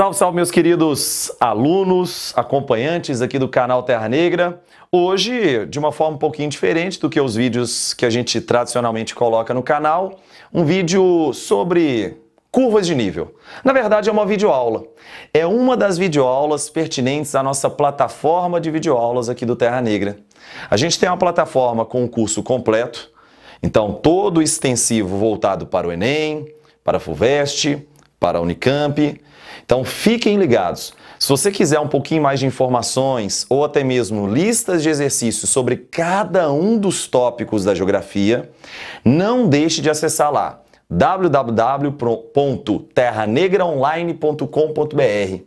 Salve, salve, meus queridos alunos, acompanhantes aqui do canal Terra Negra. Hoje, de uma forma um pouquinho diferente do que os vídeos que a gente tradicionalmente coloca no canal, um vídeo sobre curvas de nível. Na verdade, é uma videoaula. É uma das videoaulas pertinentes à nossa plataforma de videoaulas aqui do Terra Negra. A gente tem uma plataforma com o um curso completo, então todo extensivo voltado para o Enem, para a FUVEST, para a Unicamp, então fiquem ligados. Se você quiser um pouquinho mais de informações ou até mesmo listas de exercícios sobre cada um dos tópicos da geografia, não deixe de acessar lá www.terranegraonline.com.br.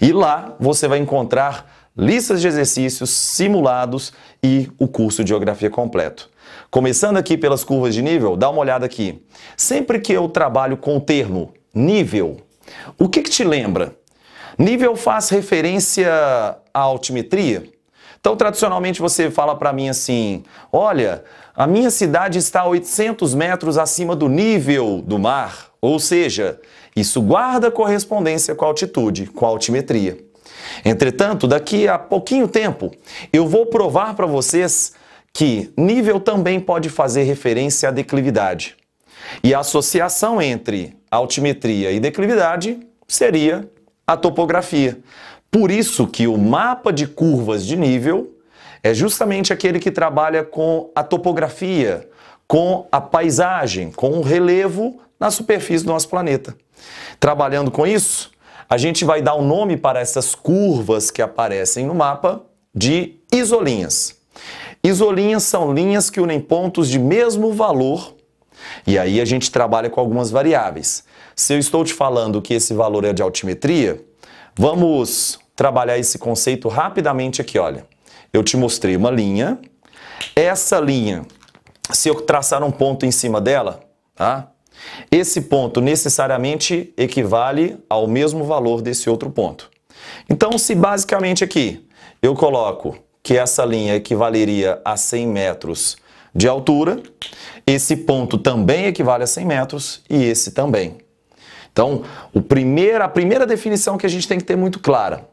E lá você vai encontrar listas de exercícios simulados e o curso de geografia completo. Começando aqui pelas curvas de nível, dá uma olhada aqui. Sempre que eu trabalho com o termo nível, o que, que te lembra? Nível faz referência à altimetria? Então, tradicionalmente, você fala para mim assim, olha, a minha cidade está a 800 metros acima do nível do mar, ou seja, isso guarda correspondência com a altitude, com a altimetria. Entretanto, daqui a pouquinho tempo, eu vou provar para vocês que nível também pode fazer referência à declividade. E a associação entre altimetria e declividade seria a topografia. Por isso que o mapa de curvas de nível é justamente aquele que trabalha com a topografia, com a paisagem, com o relevo na superfície do nosso planeta. Trabalhando com isso, a gente vai dar o um nome para essas curvas que aparecem no mapa de isolinhas. Isolinhas são linhas que unem pontos de mesmo valor e aí a gente trabalha com algumas variáveis. Se eu estou te falando que esse valor é de altimetria, vamos trabalhar esse conceito rapidamente aqui, olha. Eu te mostrei uma linha. Essa linha, se eu traçar um ponto em cima dela, tá? Esse ponto necessariamente equivale ao mesmo valor desse outro ponto. Então, se basicamente aqui eu coloco que essa linha equivaleria a 100 metros de altura. Esse ponto também equivale a 100 metros e esse também. Então, o primeiro, a primeira definição que a gente tem que ter muito clara.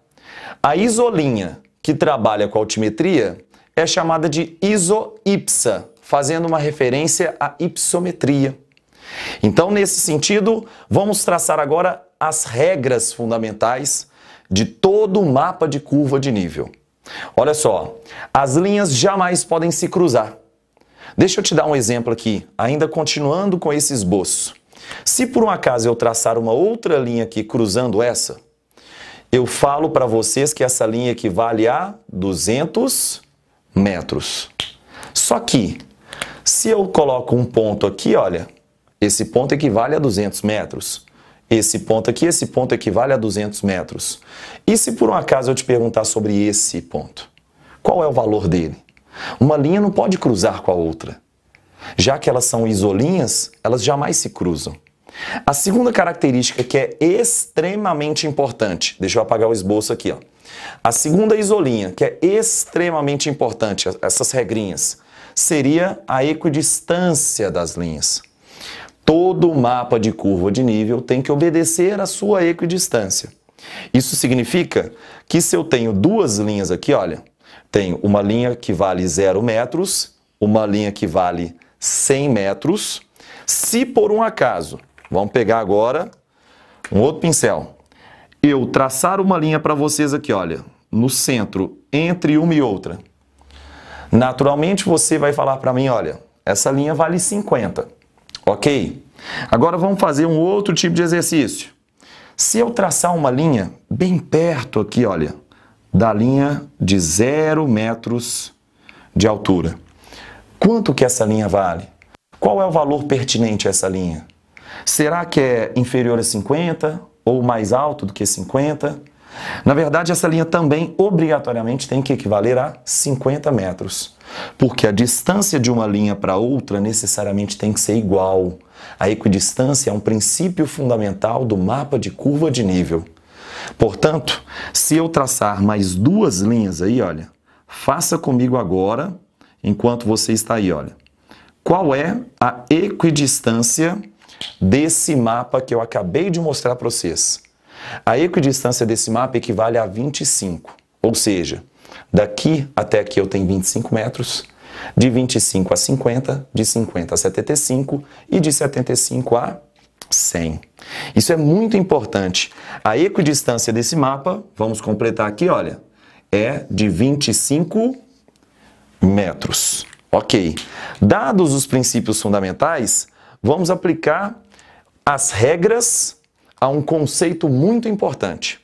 A isolinha que trabalha com altimetria é chamada de isoipsa, fazendo uma referência à ipsometria. Então, nesse sentido, vamos traçar agora as regras fundamentais de todo o mapa de curva de nível. Olha só, as linhas jamais podem se cruzar. Deixa eu te dar um exemplo aqui, ainda continuando com esse esboço. Se por um acaso eu traçar uma outra linha aqui cruzando essa, eu falo para vocês que essa linha equivale a 200 metros. Só que, se eu coloco um ponto aqui, olha, esse ponto equivale a 200 metros. Esse ponto aqui, esse ponto equivale a 200 metros. E se por um acaso eu te perguntar sobre esse ponto? Qual é o valor dele? Uma linha não pode cruzar com a outra. Já que elas são isolinhas, elas jamais se cruzam. A segunda característica que é extremamente importante, deixa eu apagar o esboço aqui, ó. A segunda isolinha, que é extremamente importante, essas regrinhas, seria a equidistância das linhas. Todo mapa de curva de nível tem que obedecer à sua equidistância. Isso significa que se eu tenho duas linhas aqui, olha, tem uma linha que vale 0 metros, uma linha que vale 100 metros. Se por um acaso, vamos pegar agora um outro pincel, eu traçar uma linha para vocês aqui, olha, no centro, entre uma e outra. Naturalmente você vai falar para mim, olha, essa linha vale 50, ok? Agora vamos fazer um outro tipo de exercício. Se eu traçar uma linha bem perto aqui, olha, da linha de 0 metros de altura. Quanto que essa linha vale? Qual é o valor pertinente a essa linha? Será que é inferior a 50 ou mais alto do que 50? Na verdade, essa linha também obrigatoriamente tem que equivaler a 50 metros, porque a distância de uma linha para outra necessariamente tem que ser igual. A equidistância é um princípio fundamental do mapa de curva de nível. Portanto, se eu traçar mais duas linhas aí, olha, faça comigo agora, enquanto você está aí, olha. Qual é a equidistância desse mapa que eu acabei de mostrar para vocês? A equidistância desse mapa equivale a 25, ou seja, daqui até aqui eu tenho 25 metros, de 25 a 50, de 50 a 75 e de 75 a 100. Isso é muito importante. A equidistância desse mapa, vamos completar aqui, olha, é de 25 metros. Ok. Dados os princípios fundamentais, vamos aplicar as regras a um conceito muito importante.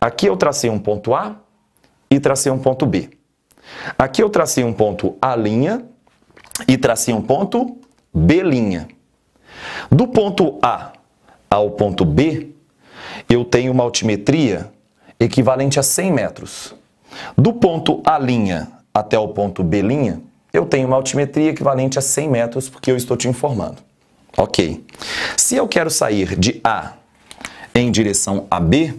Aqui eu tracei um ponto A e tracei um ponto B. Aqui eu tracei um ponto A' e tracei um ponto B'. Do ponto A ao ponto B, eu tenho uma altimetria equivalente a 100 metros. Do ponto A' até o ponto B', eu tenho uma altimetria equivalente a 100 metros, porque eu estou te informando. Ok. Se eu quero sair de A em direção a B,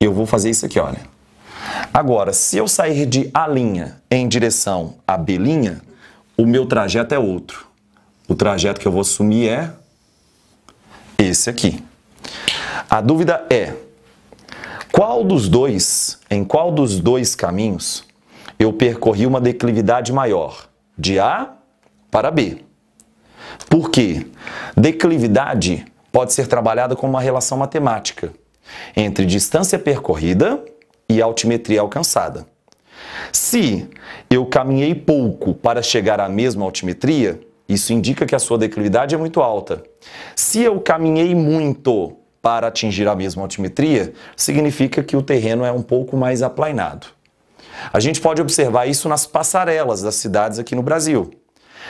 eu vou fazer isso aqui, olha. Agora, se eu sair de A' em direção a B', o meu trajeto é outro. O trajeto que eu vou assumir é esse aqui. A dúvida é: qual dos dois, em qual dos dois caminhos eu percorri uma declividade maior, de A para B? Porque declividade pode ser trabalhada como uma relação matemática entre distância percorrida e altimetria alcançada. Se eu caminhei pouco para chegar à mesma altimetria, isso indica que a sua declividade é muito alta. Se eu caminhei muito para atingir a mesma altimetria, significa que o terreno é um pouco mais aplainado. A gente pode observar isso nas passarelas das cidades aqui no Brasil.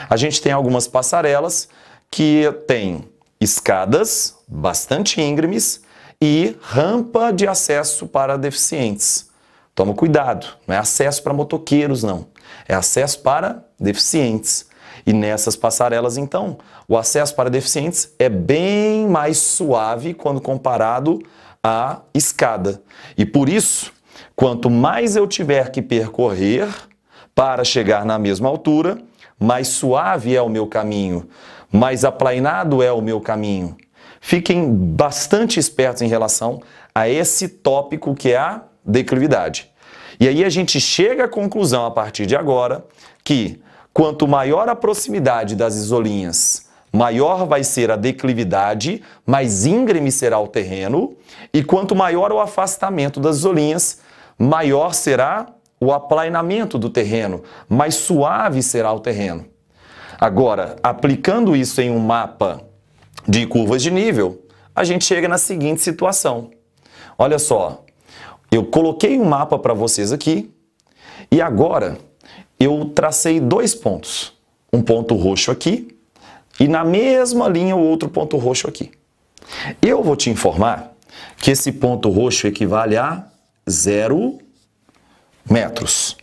A gente tem algumas passarelas que têm escadas bastante íngremes e rampa de acesso para deficientes. Toma cuidado, não é acesso para motoqueiros, não. É acesso para deficientes. E nessas passarelas, então, o acesso para deficientes é bem mais suave quando comparado à escada. E por isso, quanto mais eu tiver que percorrer para chegar na mesma altura, mais suave é o meu caminho, mais aplainado é o meu caminho. Fiquem bastante espertos em relação a esse tópico que é a declividade. E aí a gente chega à conclusão a partir de agora que Quanto maior a proximidade das isolinhas, maior vai ser a declividade, mais íngreme será o terreno, e quanto maior o afastamento das isolinhas, maior será o aplainamento do terreno, mais suave será o terreno. Agora, aplicando isso em um mapa de curvas de nível, a gente chega na seguinte situação. Olha só, eu coloquei um mapa para vocês aqui e agora eu tracei dois pontos. Um ponto roxo aqui e na mesma linha o outro ponto roxo aqui. Eu vou te informar que esse ponto roxo equivale a zero metros.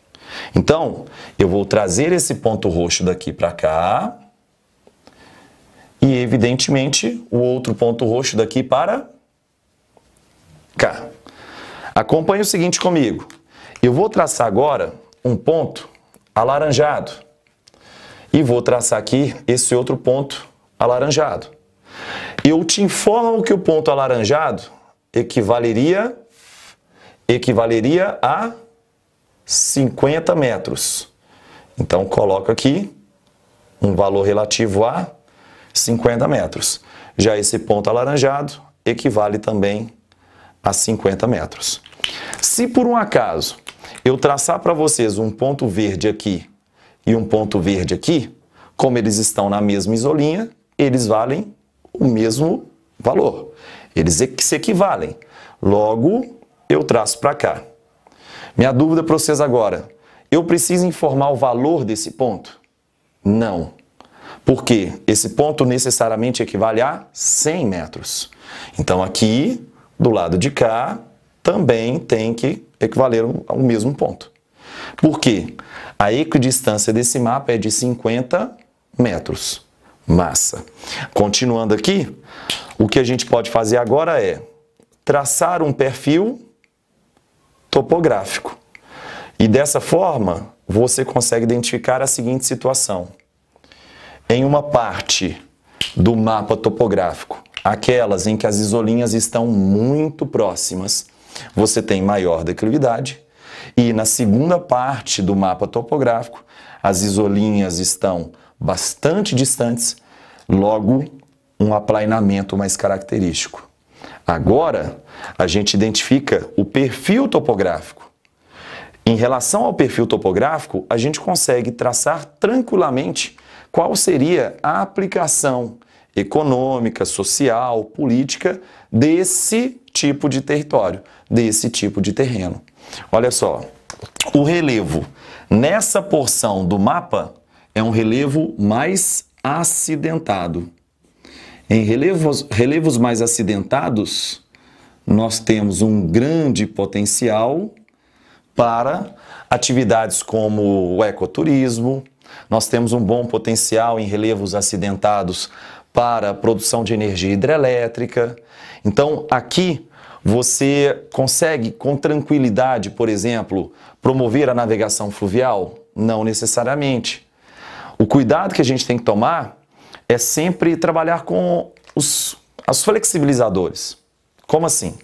Então, eu vou trazer esse ponto roxo daqui para cá e, evidentemente, o outro ponto roxo daqui para cá. Acompanhe o seguinte comigo. Eu vou traçar agora um ponto alaranjado. E vou traçar aqui esse outro ponto alaranjado. Eu te informo que o ponto alaranjado equivaleria equivaleria a 50 metros. Então coloca aqui um valor relativo a 50 metros. Já esse ponto alaranjado equivale também a 50 metros. Se por um acaso eu traçar para vocês um ponto verde aqui e um ponto verde aqui, como eles estão na mesma isolinha, eles valem o mesmo valor. Eles se equivalem. Logo, eu traço para cá. Minha dúvida para vocês agora, eu preciso informar o valor desse ponto? Não. Porque esse ponto necessariamente equivale a 100 metros. Então, aqui, do lado de cá, também tem que equivaleram ao mesmo ponto. Por quê? A equidistância desse mapa é de 50 metros. Massa. Continuando aqui, o que a gente pode fazer agora é traçar um perfil topográfico. E dessa forma, você consegue identificar a seguinte situação. Em uma parte do mapa topográfico, aquelas em que as isolinhas estão muito próximas, você tem maior declividade. E na segunda parte do mapa topográfico, as isolinhas estão bastante distantes, logo um aplainamento mais característico. Agora, a gente identifica o perfil topográfico. Em relação ao perfil topográfico, a gente consegue traçar tranquilamente qual seria a aplicação econômica, social, política desse tipo de território, desse tipo de terreno. Olha só, o relevo nessa porção do mapa é um relevo mais acidentado. Em relevos, relevos mais acidentados, nós temos um grande potencial para atividades como o ecoturismo, nós temos um bom potencial em relevos acidentados para produção de energia hidrelétrica. Então, aqui você consegue com tranquilidade, por exemplo, promover a navegação fluvial? Não necessariamente. O cuidado que a gente tem que tomar é sempre trabalhar com os flexibilizadores. Como assim?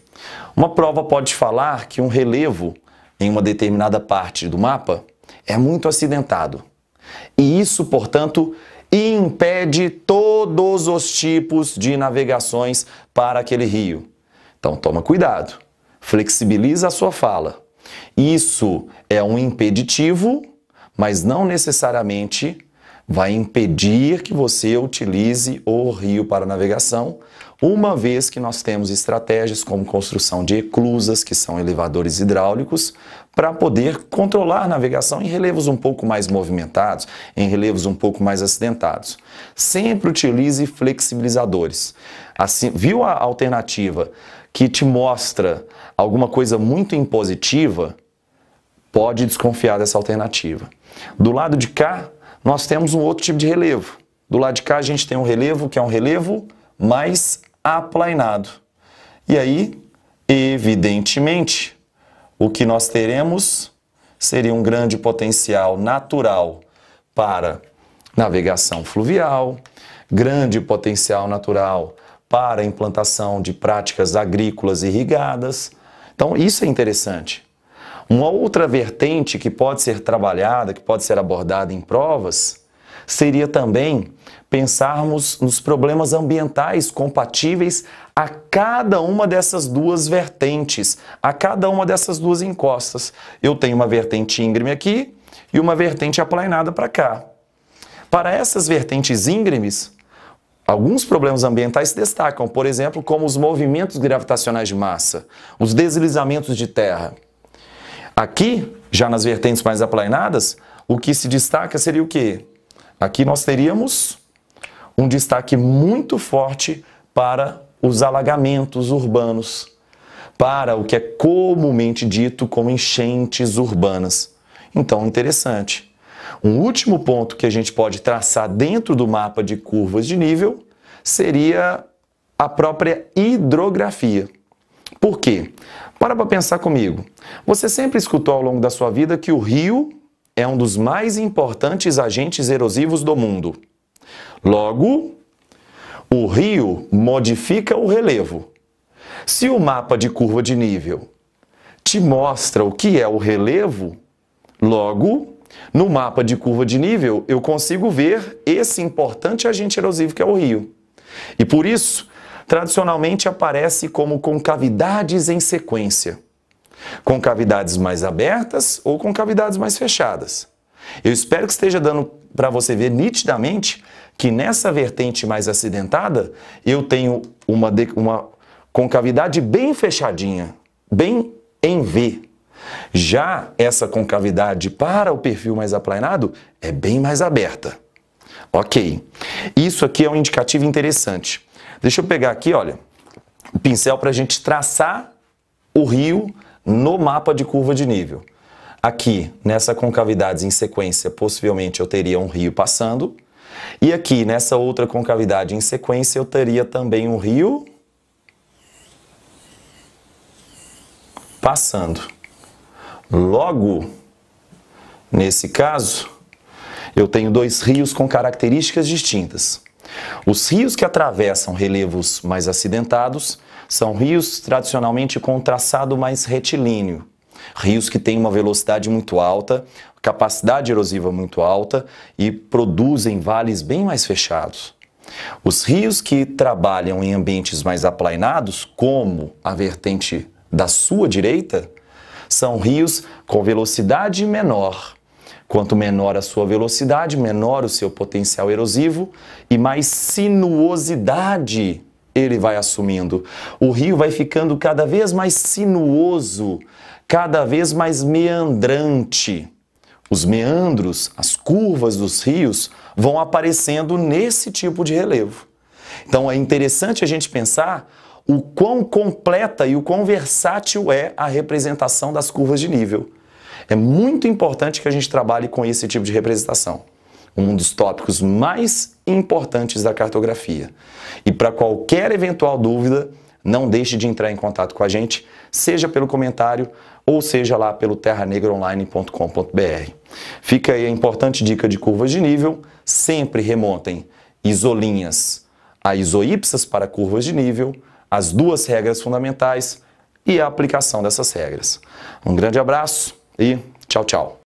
Uma prova pode falar que um relevo em uma determinada parte do mapa é muito acidentado. E isso, portanto, e impede todos os tipos de navegações para aquele rio. Então toma cuidado, flexibiliza a sua fala. Isso é um impeditivo, mas não necessariamente vai impedir que você utilize o rio para navegação, uma vez que nós temos estratégias como construção de eclusas, que são elevadores hidráulicos, para poder controlar a navegação em relevos um pouco mais movimentados, em relevos um pouco mais acidentados. Sempre utilize flexibilizadores. Assim, viu a alternativa que te mostra alguma coisa muito impositiva? Pode desconfiar dessa alternativa. Do lado de cá, nós temos um outro tipo de relevo. Do lado de cá, a gente tem um relevo que é um relevo mais aplainado. E aí, evidentemente, o que nós teremos seria um grande potencial natural para navegação fluvial, grande potencial natural para implantação de práticas agrícolas irrigadas. Então, isso é interessante. Uma outra vertente que pode ser trabalhada, que pode ser abordada em provas, seria também pensarmos nos problemas ambientais compatíveis a cada uma dessas duas vertentes, a cada uma dessas duas encostas. Eu tenho uma vertente íngreme aqui e uma vertente aplainada para cá. Para essas vertentes íngremes, Alguns problemas ambientais se destacam, por exemplo, como os movimentos gravitacionais de massa, os deslizamentos de terra. Aqui, já nas vertentes mais aplainadas, o que se destaca seria o quê? Aqui nós teríamos um destaque muito forte para os alagamentos urbanos, para o que é comumente dito como enchentes urbanas. Então, interessante. Um último ponto que a gente pode traçar dentro do mapa de curvas de nível seria a própria hidrografia. Por quê? Para para pensar comigo. Você sempre escutou ao longo da sua vida que o rio é um dos mais importantes agentes erosivos do mundo. Logo, o rio modifica o relevo. Se o mapa de curva de nível te mostra o que é o relevo, logo, no mapa de curva de nível, eu consigo ver esse importante agente erosivo que é o rio. E por isso, tradicionalmente aparece como concavidades em sequência. Concavidades mais abertas ou concavidades mais fechadas. Eu espero que esteja dando para você ver nitidamente que nessa vertente mais acidentada, eu tenho uma, de, uma concavidade bem fechadinha, bem em V. Já essa concavidade para o perfil mais aplanado é bem mais aberta. Ok, isso aqui é um indicativo interessante. Deixa eu pegar aqui, olha, o pincel para a gente traçar o rio no mapa de curva de nível. Aqui, nessa concavidade em sequência, possivelmente eu teria um rio passando. E aqui, nessa outra concavidade em sequência, eu teria também um rio passando. Logo, nesse caso, eu tenho dois rios com características distintas. Os rios que atravessam relevos mais acidentados são rios tradicionalmente com traçado mais retilíneo, rios que têm uma velocidade muito alta, capacidade erosiva muito alta e produzem vales bem mais fechados. Os rios que trabalham em ambientes mais aplainados, como a vertente da sua direita, são rios com velocidade menor. Quanto menor a sua velocidade, menor o seu potencial erosivo e mais sinuosidade ele vai assumindo. O rio vai ficando cada vez mais sinuoso, cada vez mais meandrante. Os meandros, as curvas dos rios vão aparecendo nesse tipo de relevo. Então é interessante a gente pensar o quão completa e o quão versátil é a representação das curvas de nível. É muito importante que a gente trabalhe com esse tipo de representação. Um dos tópicos mais importantes da cartografia. E para qualquer eventual dúvida, não deixe de entrar em contato com a gente, seja pelo comentário, ou seja lá pelo terranegraonline.com.br. Fica aí a importante dica de curvas de nível, sempre remontem isolinhas a isoípsas para curvas de nível, as duas regras fundamentais e a aplicação dessas regras. Um grande abraço e tchau, tchau.